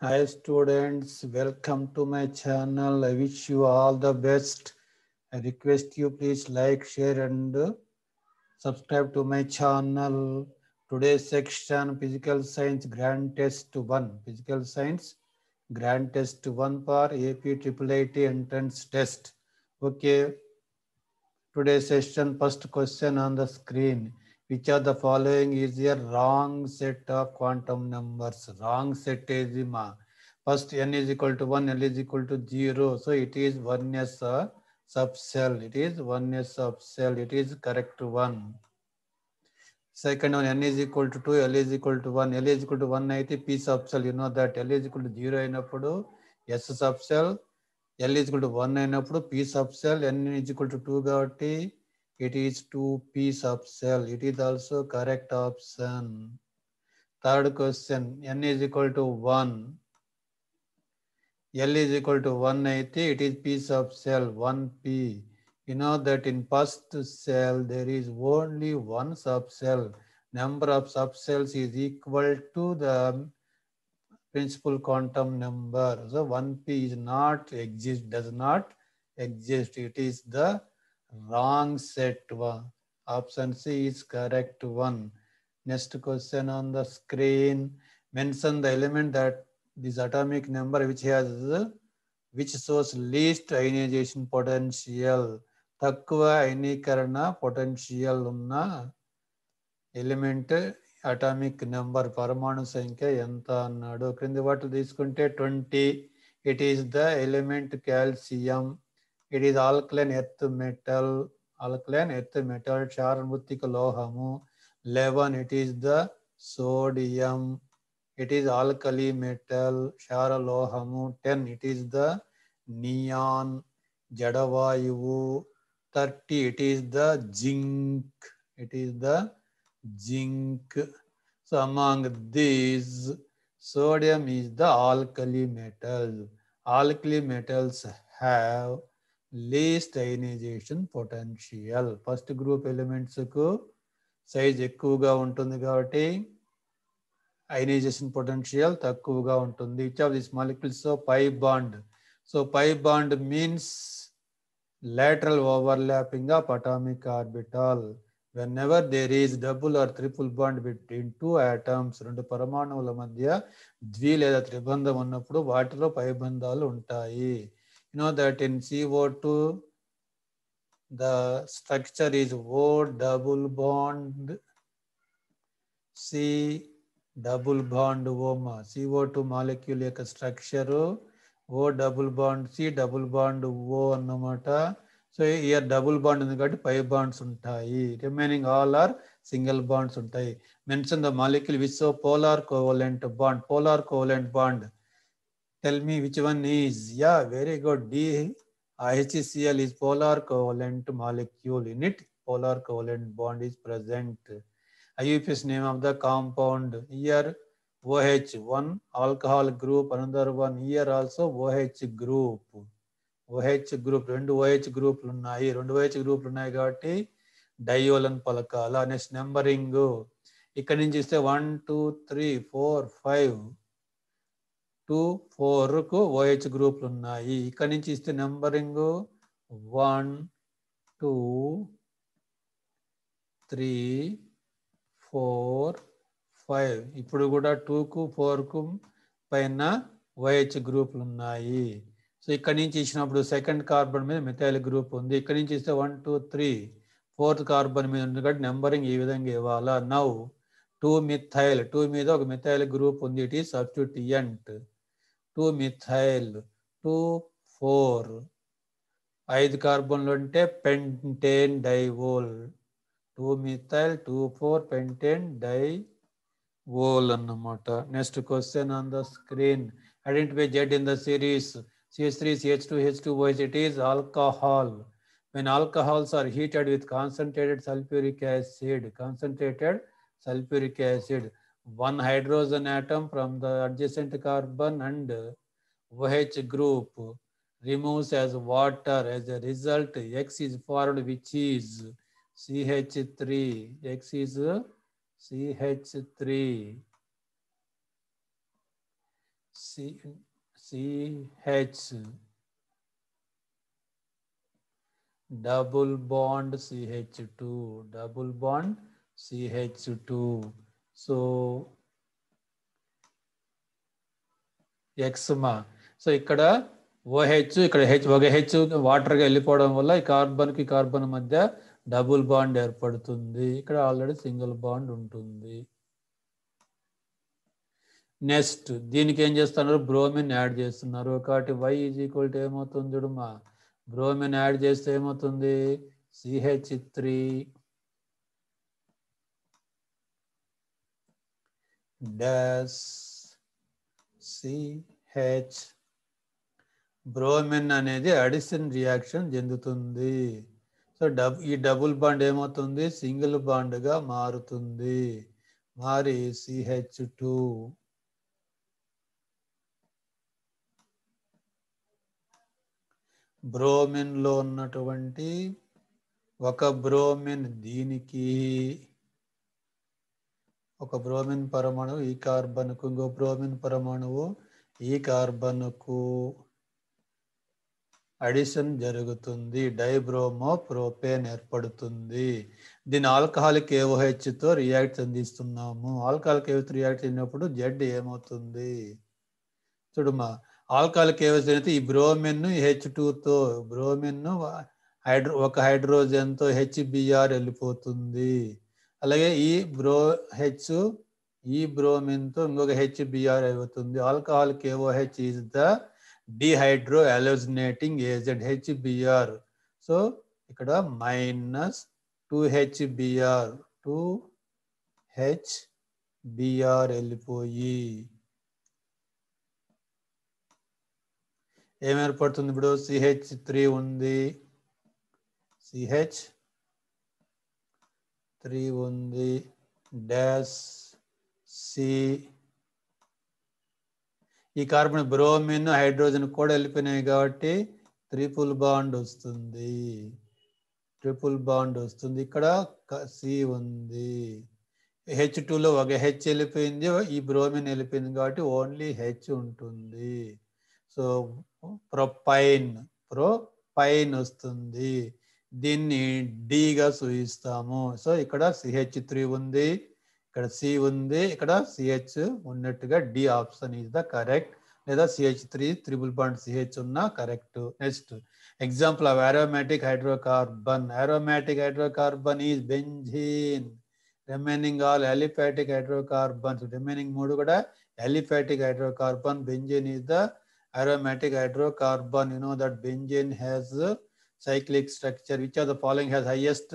Hi students, welcome to my channel. I wish you all the best. I request you please like, share and subscribe to my channel. Today's section Physical Science Grand Test 1. Physical Science Grand Test 1 for AP IIIT entrance test. Okay. Today's session first question on the screen which of the following is a wrong set of quantum numbers? Wrong set is first n is equal to 1, l is equal to 0. So it is 1s uh, subshell. It is 1s subshell. It is correct one. Second one, n is equal to 2, l is equal to 1. l is equal to 190, p subshell. You know that l is equal to 0 అయినప్పుడు s subshell, l is equal to 1 అయినప్పుడు p subshell, n is equal to 2 కాబట్టి it is 2p sub cell. It is also correct option. Third question, n is equal to 1. L is equal to 180. It is p sub cell, 1p. You know that in first cell, there is only one subcell. Number of subcells is equal to the principal quantum number. So 1p is not exist, does not exist. It is the wrong set one. Option C is correct one. Next question on the screen. Mention the element that this atomic number which has which shows least ionization potential. తక్కువ అయనీకరణ potential ఉన్న element atomic number పరమాణు సంఖ్య ఎంత అన్నాడు క్రింది వాటిని తీసుకుంటే twenty it is the element calcium it is alkaline earth metal alkaline earth metal charmutika lohamu 11 it is the sodium it is alkali metal shara lohamu 10 it is the neon jadavayu 30 it is the zinc it is the zinc so among these sodium is the alkali metal alkali metals have least ionization potential first group ఎలిమెంట్స్కు size ఎక్కువగా ఉంటుంది కాబట్టి ionization potential తక్కువగా ఉంటుంది which of this molecules pi bond so pi bond means lateral of atomic atomic whenever there is double or triple bond between two atoms రెండు పరమాణువుల మధ్య ద్వి లేదా త్రిబంధం ఉన్నప్పుడు వాటిలో పైబంధాలు ఉంటాయి You know that in CO2, the structure is O double bond C double bond ఓమ CO molecule యొక్క structure O double bond C double bond O అన్నమాట సో ఇయర్ డబుల్ బాండ్ ఉంది కాబట్టి ఫైవ్ బాండ్స్ ఉంటాయి remaining all are single bonds ఉంటాయి mention the molecule which polar covalent bond polar covalent bond Tell me which one is. Yeah, very good. D IHCl is polar covalent molecule in it. Polar covalent bond is present. IUPAC name of the compound. Here OH, one alcohol group, another one here also OH group. OH group రెండు OH గ్రూపులు ఉన్నాయి రెండు OH గ్రూపులు ఉన్నాయి కాబట్టి డయోలన్ పలకాల next numbering ఇక్కడ నుంచి ఇస్తే one two three four five two ఫోర్కు ఓహెచ్ గ్రూపులు ఉన్నాయి ఇక్కడ నుంచి ఇస్తే numbering one two three four five ఇప్పుడు కూడా టూకు ఫోర్కు పైన వైహెచ్ గ్రూపులు ఉన్నాయి సో ఇక్కడ నుంచి ఇచ్చినప్పుడు సెకండ్ కార్బన్ మీద మిథైల్ గ్రూప్ ఉంది ఇక్కడ నుంచి ఇస్తే one two three fourth carbon మీద ఉంది కాబట్టి నెంబరింగ్ ఈ విధంగా ఇవ్వాలా నవ్ టూ మిథైల్ టూ మీద ఒక మిథైల్ గ్రూప్ ఉంది ఇట్ ఈ substituent two methyl two four ఐదు కార్బన్లు ఉంటే pentane diol two methyl two four pentane diol అన్నమాట next question on the screen identify Z in the series CS three CH two H two Y's it is alcohol when alcohols are heated with concentrated sulphuric acid concentrated sulphuric acid one hydrogen atom from the adjacent carbon and OH group removes as water. As a result, X is formed, which is CH3. X is CH3. C, CH double bond CH2, double bond CH2. So ఎక్స్మా so ఇక్కడ OH ఇక్కడ H ఒక H వాటర్గా వెళ్ళిపోవడం వల్ల ఈ కార్బన్కి carbon మధ్య డబుల్ బాండ్ ఏర్పడుతుంది ఇక్కడ ఆల్రెడీ సింగిల్ బాండ్ ఉంటుంది నెక్స్ట్ దీనికి ఏం చేస్తున్నారు బ్రోమిన్ యాడ్ చేస్తున్నారు ఒకటి వై ఈజ్ ఈక్వల్ ఏమవుతుంది చూడమ్మా బ్రోమిన్ యాడ్ చేస్తే ఏమవుతుంది CH three dash CH bromine అనేది అడిషన్ రియాక్షన్ చెందుతుంది సో డబ్ ఈ డబుల్ బాండ్ ఏమవుతుంది సింగిల్ బాండ్గా మారుతుంది మారి సిహెచ్ టూ బ్రోమిన్లో ఉన్నటువంటి ఒక బ్రోమిన్ దీనికి ఒక బ్రోమిన్ పరమాణువు ఈ కార్బన్కు ఇంకో బ్రోమిన్ పరమాణువు ఈ కార్బన్కు అడిషన్ జరుగుతుంది డైబ్రోమో ప్రోపేన్ ఏర్పడుతుంది దీని ఆల్కహాలిక్ ఏఓహెచ్తో రియాక్ట్ చెందిస్తున్నాము ఆల్కహాలిక్ ఏవో రియాక్ట్ చెందినప్పుడు జెడ్ ఏమవుతుంది చూడమ్మా ఆల్కహాలిక్ ఏవోస్ అయితే ఈ బ్రోమిన్ హెచ్ టూతో బ్రోమిన్ హైడ్రో ఒక హైడ్రోజన్తో హెచ్బిఆర్ వెళ్ళిపోతుంది అలాగే ఈ బ్రో హెచ్ ఈ తో ఇంకొక హెచ్ బిఆర్ అవుతుంది alcohol KOH is the dehydro halogenating agent HBr so ఇక్కడ minus two HBr two H Br వెళ్ళిపోయి ఏమేర్పడుతుంది ఇప్పుడు సిహెచ్ త్రీ ఉంది సిహెచ్ త్రీ ఉంది డాష్ సి ఈ కార్బన్ బ్రోమిన్ హైడ్రోజన్ కూడా వెళ్ళిపోయినాయి కాబట్టి త్రిపుల్ బాండ్ వస్తుంది ట్రిపుల్ బాండ్ వస్తుంది ఇక్కడ సి ఉంది హెచ్ టూలో ఒక హెచ్ వెళ్ళిపోయింది ఈ బ్రోమిన్ వెళ్ళిపోయింది కాబట్టి ఓన్లీ హెచ్ ఉంటుంది సో ప్రొపైన్ ప్రొపైన్ వస్తుంది దీన్ని డిగా సూచిస్తాము సో ఇక్కడ సిహెచ్ త్రీ ఉంది ఇక్కడ సి ఉంది ఇక్కడ సిహెచ్ ఉన్నట్టుగా D option is the correct లేదా CH three triple point CH ఉన్న correct next example of aromatic hydrocarbon aromatic hydrocarbon is benzene remaining all aliphatic hydrocarbon remaining మూడు కూడా aliphatic hydrocarbon benzene is the aromatic hydrocarbon you know that benzene has cyclic structure which of the following has highest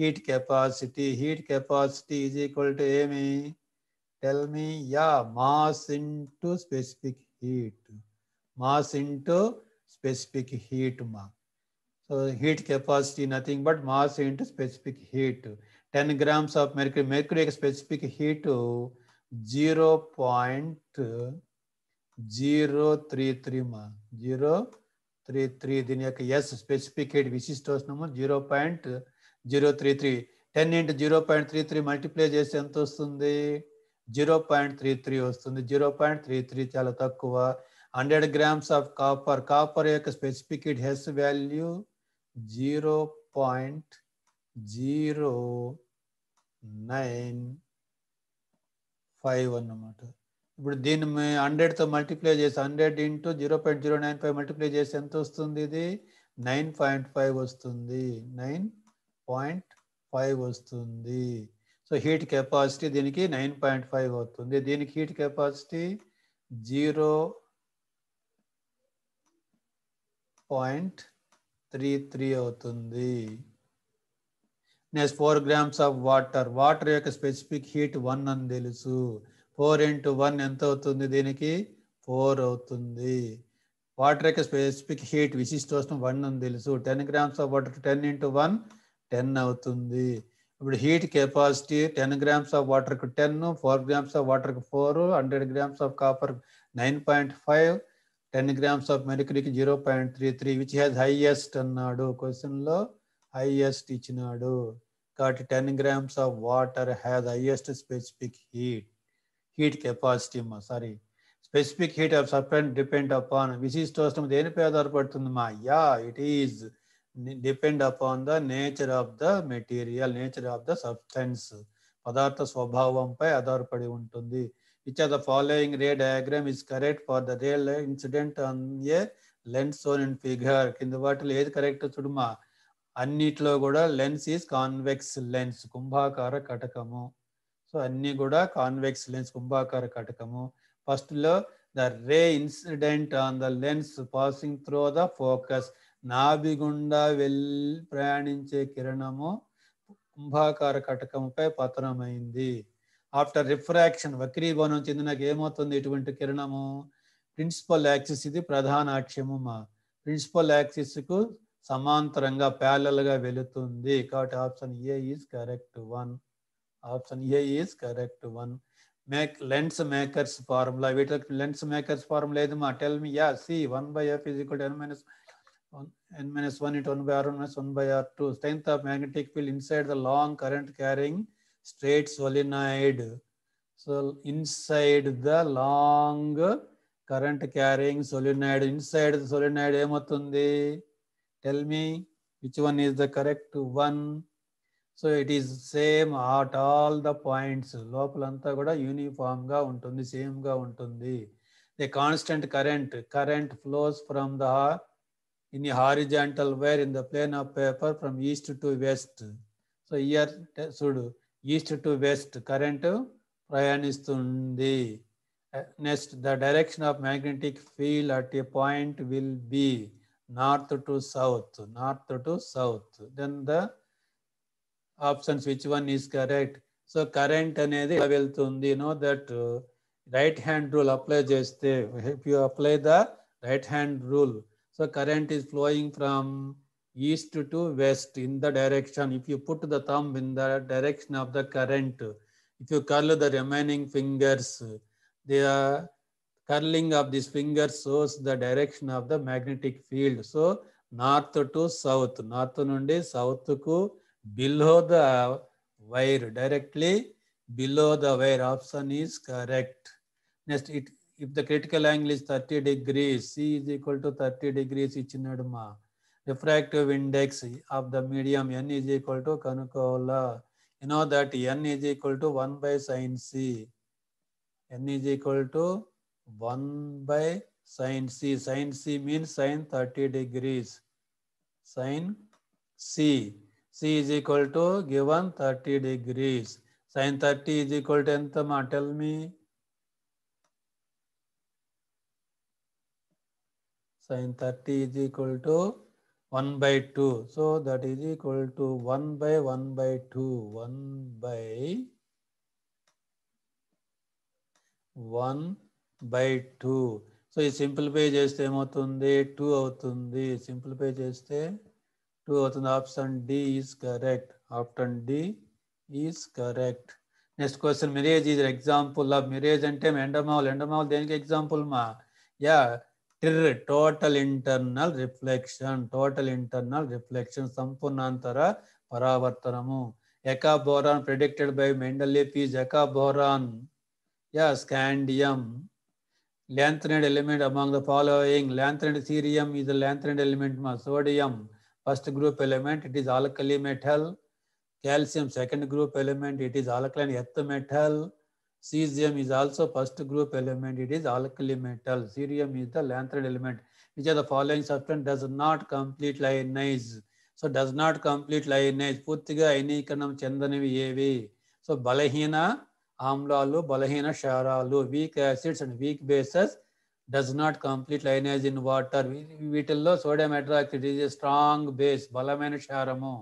heat capacity heat capacity is equal to a me tell me yeah mass into specific heat mass into specific heat ma so heat capacity nothing but mass into specific heat 10 grams of mercury mercury ek specific heat 0.033 ma 33 దినికి S specific heat విశిష్టతస్ number 0.033 10 * 0.33 multiply చేస్తే ఎంత వస్తుంది 0.33 వస్తుంది 0.33 చాల తక్కువ 100 grams of copper copper యొక్క స్పెసిఫికేట్ has value 0.09 5 అన్నమాట ఇప్పుడు దీన్ని హండ్రెడ్తో మల్టిప్లై చేసి hundred into zero point zero nine five multiply చేసి ఎంత వస్తుంది ఇది నైన్ పాయింట్ ఫైవ్ వస్తుంది నైన్ పాయింట్ ఫైవ్ వస్తుంది సో హీట్ కెపాసిటీ దీనికి నైన్ పాయింట్ ఫైవ్ అవుతుంది దీనికి heat capacity zero point three three అవుతుంది next four grams of water water యొక్క స్పెసిఫిక్ హీట్ వన్ అని తెలుసు ఫోర్ ఇంటూ వన్ ఎంత అవుతుంది దీనికి ఫోర్ అవుతుంది వాటర్ యొక్క స్పెసిఫిక్ హీట్ విశిష్టోష్ణం వన్ అని తెలుసు ten grams of water ten into one ten అవుతుంది ఇప్పుడు heat capacity ten grams of వాటర్కి టెన్ ఫోర్ గ్రామ్స్ ఆఫ్ వాటర్కి four hundred grams of copper nine point five ten grams of మెరికరీకి zero point three three which has highest అన్నాడు క్వశ్చన్లో highest ఇచ్చినాడు కాబట్టి ten grams of water has highest specific heat heat capacity మా sorry specific heat of serpent depend upon విశిష్టోష్ణం దేనిపై ఆధారపడుతుంది మా yeah it is depend upon the nature of the material nature of the substance పదార్థ స్వభావంపై ఆధారపడి ఉంటుంది which are the following ray diagram is correct for the real incident on a lens shown in figure కింద వాటిలో ఏది correct చూడమా అన్నిట్లో కూడా lens is convex lens కుంభాకార కటకము సో అన్నీ కూడా కాన్వెక్స్ లెన్స్ కుంభాకార కటకము ఫస్ట్లో the ray incident on the lens passing through the focus నాభి గుండా వెళ్ళి ప్రయాణించే కిరణము కుంభాకార కటకంపై పతనమైంది ఆఫ్టర్ రిఫ్రాక్షన్ వక్రీభవనం చెందినాక ఏమవుతుంది ఇటువంటి కిరణము ప్రిన్సిపల్ యాక్సిస్ ఇది ప్రధాన అక్షము మా ప్రిన్సిపల్ యాక్సిస్కు సమాంతరంగా ప్యాలల్గా వెళుతుంది కాబట్టి option A is correct one Option A is correct one. Make lens makers formula. Wait, lens makers formula. Edma. Tell me, yeah, see, 1 by f is equal to n minus 1, n minus 1 into 1 by r1 minus 1 by r2. Strength of magnetic field inside the long current carrying straight solenoid. So inside the long current carrying solenoid, inside the solenoid, tell me which one is the correct one. So it is same at all the points లోపలంతా కూడా యూనిఫామ్గా ఉంటుంది సేమ్గా ఉంటుంది the constant current current flows from the in horizontal wire in the plane of paper from east to west so here చూడు east to west current ప్రయాణిస్తుంది next the direction of magnetic field at a point will be north to south north to south then the options which one is correct so current అనేది ఇలా వెళ్తుంది no that right hand rule apply చేస్తే if you apply the right hand rule so current is flowing from east to west in the direction if you put the thumb in the direction of the current if you curl the remaining fingers, the curling of this finger సోర్స్ the direction of the magnetic field so north to south north నుండి సౌత్కు కు below the wire directly below the wire option is correct next it if the critical angle is 30 degrees c is equal to 30 degrees ichinadma refractive index of the medium n is equal to kanukola you know that n is equal to 1 by sin c n is equal to 1 by sin c sin c means sin 30 degrees sin c C is equal to given thirty degrees sine thirty is equal to ఎంత మా tell me sine thirty is equal to one by two so that is equal to one by one by two one by one by two so ఈ simple పే చేస్తే ఏమవుతుంది two అవుతుంది simple పే చేస్తే 2 option D is correct. Option D is correct. Next question, marriage is an example of marriage and time endamol. Endamol దేనికి example ma? Yeah, total internal reflection. Total internal reflection. సంపూర్ణాంతర పరావర్తనము. Eka boron predicted by Mendeleev is Eka boron. Yeah, scandium. Lanthanide element among the following. Lanthanide cerium is the lanthanide element ma. Sodium. first group element, it is alkali metal. Calcium, second group element, it is alkaline earth metal. Cesium is also first group element, it is alkali metal. Cerium is the lanthanide element. Which of the following substance does not complete lionize? So does not complete lineage పూర్తిగా ఐనీకరణం చెందనివి ఏవి so బలహీన ఆమ్లాలు బలహీన క్షారాలు weak acids and weak bases does not complete lineage in water వీటిల్లో sodium hydroxide is strong base బలమైన క్షారము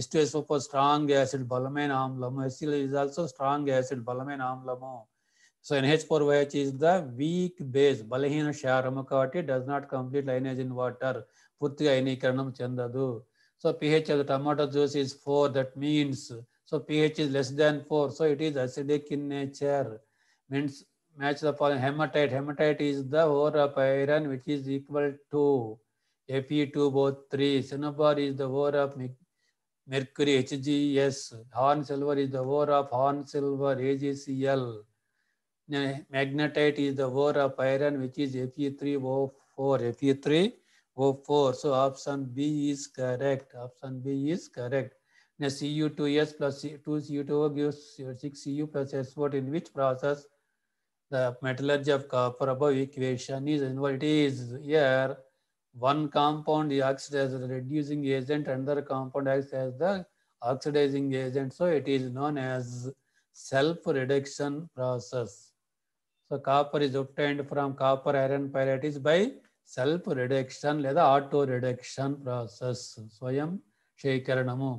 ఎస్టుఎస్ ఫోర్ స్ట్రాంగ్ యాసిడ్ బలమైన ఆమ్లము ఎస్సీల్ ఈజ్ ఆల్సో స్ట్రాంగ్ యాసిడ్ బలమైన ఆమ్లము సో ఎన్హెచ్ ఫోర్ వైహెచ్ ఈజ్ ద వీక్ బేస్ బలహీన క్షారము కాబట్టి does not complete lineage in water పూర్తిగా అయనీకరణం చెందదు so pH of tomato juice is four that means so pH is less than four so it is acidic in nature means match the following hematite. Hematite is the ore of iron which is equal to Fe2O3. Cinnabar is the ore of mercury HGS. Horn silver is the ore of horn silver AgCl. Magnetite is the ore of iron which is Fe3O4. Fe3O4. So option B is correct. Option B is correct. Now Cu2S plus 2 Cu2O gives 6 Cu plus S4 in which process the metallurgy of copper above equation is and what it is here one compound acts as the reducing agent another compound acts as the oxidizing agent so it is known as self reduction process so copper is obtained from copper iron pyrites by self reduction లేదా auto reduction process స్వయం శేఖరణము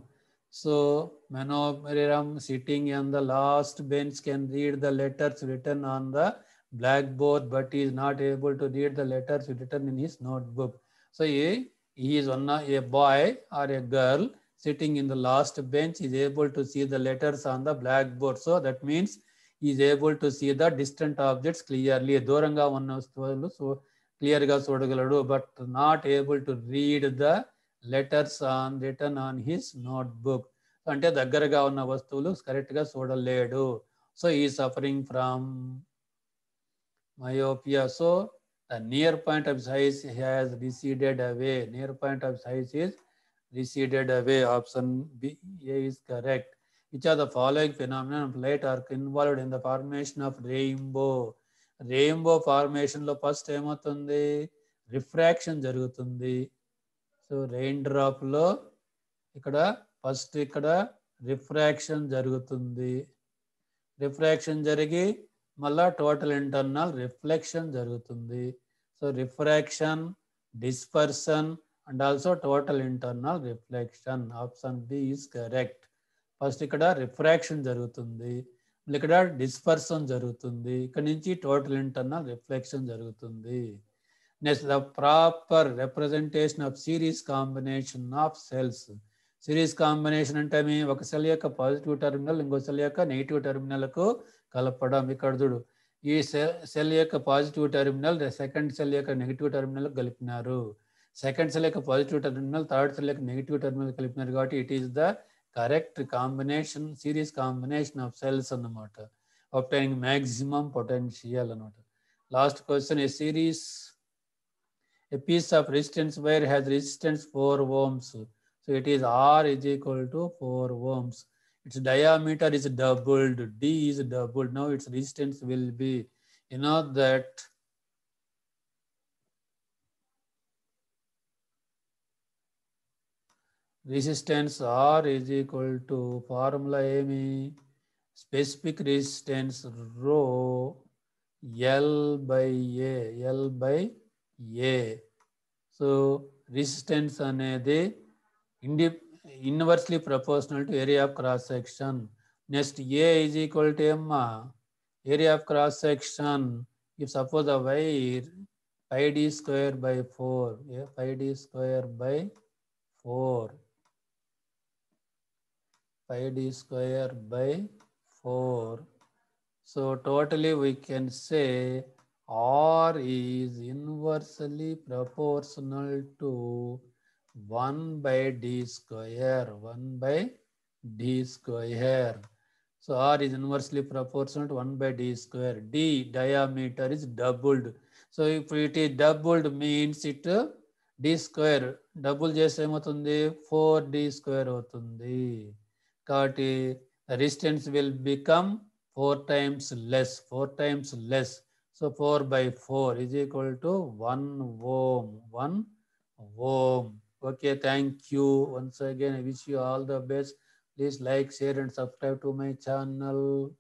So Manomariram sitting on the last bench can read the letters written on the blackboard, but he is not able to read the letters written in his notebook. So he, he is one, a boy or a girl sitting in the last bench is able to see the letters on the blackboard. So that means he is able to see the distant objects clearly. Doranga one so clear ga but not able to read the letters on return on his notebook అంటే దగ్గరగా ఉన్న వస్తువులు కరెక్ట్గా చూడలేడు so ఈ suffering from myopia so the near point of size has receded away near point of size is receded away option B A is correct which are the following phenomena of light are involved in the formation of rainbow rainbow ఫార్మేషన్లో first ఏమవుతుంది refraction జరుగుతుంది so rain డ్రాప్లో ఇక్కడ first ఇక్కడ refraction జరుగుతుంది refraction జరిగి మళ్ళా total internal reflection జరుగుతుంది so refraction dispersion and also total internal reflection option B is correct first ఇక్కడ రిఫ్రాక్షన్ జరుగుతుంది ఇక్కడ డిస్పర్సన్ జరుగుతుంది ఇక్కడ నుంచి టోటల్ ఇంటర్నల్ రిఫ్లెక్షన్ జరుగుతుంది నెస్ the proper representation of series combination of cells series combination అంటే ఒక సెల్ యొక్క పాజిటివ్ టెర్మినల్ ఇంకో సెల్ యొక్క నెగిటివ్ టెర్మినల్కు కలపడం ఇక్కడ చూడు ఈ సెల్ సెల్ యొక్క పాజిటివ్ టెర్మినల్ సెకండ్ సెల్ యొక్క నెగిటివ్ టెర్మినల్ కలిపినారు సెకండ్ సెల్ యొక్క పాజిటివ్ టెర్మినల్ థర్డ్ సెల్ యొక్క నెగిటివ్ టెర్మినల్ కలిపినారు కాబట్టి it is the correct combination series combination of cells అన్నమాట ఆప్టైనింగ్ మ్యాక్సిమం పొటెన్షియల్ అనమాట last question A series a piece of resistance wire has resistance 4 ohms. So it is R is equal to 4 ohms. Its diameter is doubled, D is doubled. Now its resistance will be, you know that resistance R is equal to formula ME specific resistance rho L by A, L by a. So resistance anedi inversely proportional to area of cross section. Next A is equal to M. Area of cross section, if suppose a wire, pi d square by 4, yeah, pi d square by 4. Pi d square by 4. So totally we can say R is inversely proportional to 1 by d square, 1 by d square. So R is inversely proportional to 1 by d square. D diameter is doubled. So if it is doubled means it d square. Double చేస్తే ఏమవుతుంది four D square అవుతుంది కాబట్టి resistance will become 4 times less, 4 times less. So 4 by 4 is equal to 1 ohm. 1 ohm. Okay, thank you. Once again, I wish you all the best. Please like, share and subscribe to my channel.